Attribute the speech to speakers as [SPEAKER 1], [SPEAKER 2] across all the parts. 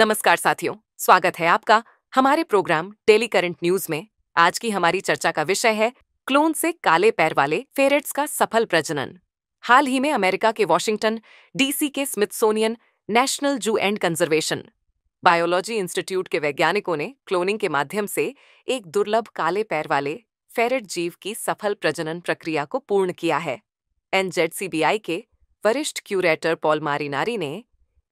[SPEAKER 1] नमस्कार साथियों स्वागत है आपका हमारे प्रोग्राम डेली करंट न्यूज में आज की हमारी चर्चा का विषय है क्लोन से काले पैर वाले फेरेट्स का सफल प्रजनन हाल ही में अमेरिका के वॉशिंगटन डीसी के Smithsonian national zoo and conservation biology institute के वैज्ञानिकों ने क्लोनिंग के माध्यम से एक दुर्लभ काले पैर वाले फेरेट जीव की सफल प्रजनन प्रक्रिया को पूर्ण किया है एनजेडसीबीआई के वरिष्ठ क्यूरेटर पॉल मारिनारी ने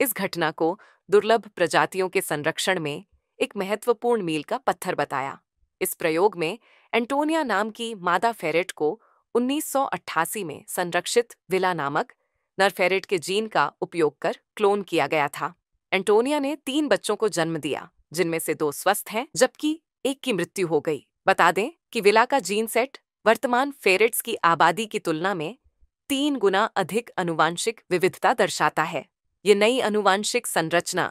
[SPEAKER 1] इस घटना को दुर्लभ प्रजातियों के संरक्षण में एक महत्वपूर्ण मील का पत्थर बताया इस प्रयोग में एंटोनिया नाम की मादा फेरेट को 1988 में संरक्षित विला नामक नरफेरेट के जीन का उपयोग कर क्लोन किया गया था एंटोनिया ने तीन बच्चों को जन्म दिया जिनमें से दो स्वस्थ हैं जबकि एक की मृत्यु हो गई बता दें कि विला का जीन सेट वर्तमान फेरेट्स की आबादी की तुलना में तीन गुना अधिक अनुवांशिक विविधता दर्शाता है ये नई अनुवांशिक संरचना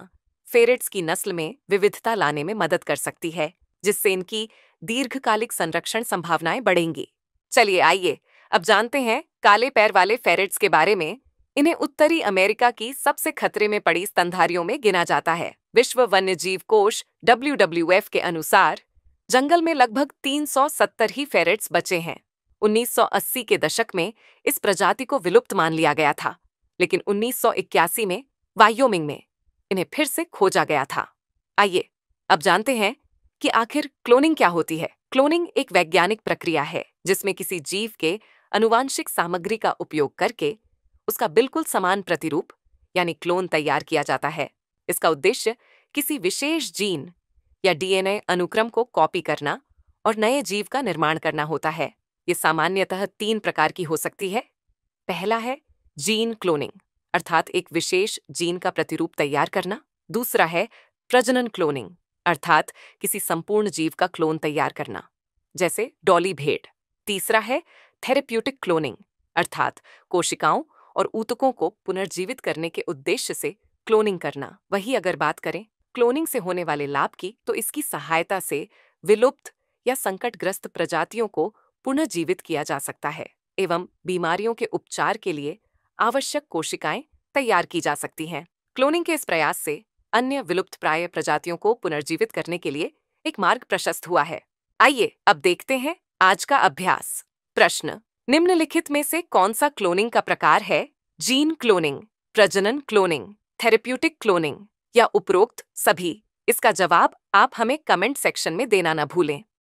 [SPEAKER 1] फेरेट्स की नस्ल में विविधता लाने में मदद कर सकती है जिससे इनकी दीर्घकालिक संरक्षण संभावनाएं बढ़ेंगी चलिए आइए अब जानते हैं काले पैर वाले फेरेट्स के बारे में इन्हें उत्तरी अमेरिका की सबसे खतरे में पड़ी स्तनधारियों में गिना जाता है विश्व वन्य जीव कोष डब्ल्यू के अनुसार जंगल में लगभग 370 ही फेरेट्स बचे हैं 1980 के दशक में इस प्रजाति को विलुप्त मान लिया गया था लेकिन 1981 में वायोमिंग में इन्हें फिर से खोजा गया था आइए अब जानते हैं कि आखिर क्लोनिंग क्या होती है क्लोनिंग एक वैज्ञानिक प्रक्रिया है जिसमें किसी जीव के अनुवांशिक सामग्री का उपयोग करके उसका बिल्कुल समान प्रतिरूप यानी क्लोन तैयार किया जाता है इसका उद्देश्य किसी विशेष जीन या डीएनए अनुक्रम को कॉपी करना और नए जीव का निर्माण करना होता है ये सामान्यतः तीन प्रकार की हो सकती है पहला है जीन क्लोनिंग अर्थात एक विशेष जीन का प्रतिरूप तैयार करना दूसरा है प्रजनन क्लोनिंग अर्थात किसी संपूर्ण जीव का क्लोन तैयार करना जैसे डॉली भेड़ तीसरा है थेरेप्यूटिक क्लोनिंग अर्थात कोशिकाओं और ऊतकों को पुनर्जीवित करने के उद्देश्य से क्लोनिंग करना वही अगर बात करें क्लोनिंग से होने वाले लाभ की तो इसकी सहायता से विलुप्त या संकटग्रस्त प्रजातियों को पुनर्जीवित किया जा सकता है एवं बीमारियों के उपचार के लिए आवश्यक कोशिकाएं तैयार की जा सकती हैं क्लोनिंग के इस प्रयास से अन्य विलुप्त प्राय प्रजातियों को पुनर्जीवित करने के लिए एक मार्ग प्रशस्त हुआ है आइए अब देखते हैं आज का अभ्यास प्रश्न निम्नलिखित में से कौन सा क्लोनिंग का प्रकार है जीन क्लोनिंग प्रजनन क्लोनिंग थेरेप्यूटिक क्लोनिंग या उपरोक्त सभी इसका जवाब आप हमें कमेंट सेक्शन में देना न भूलें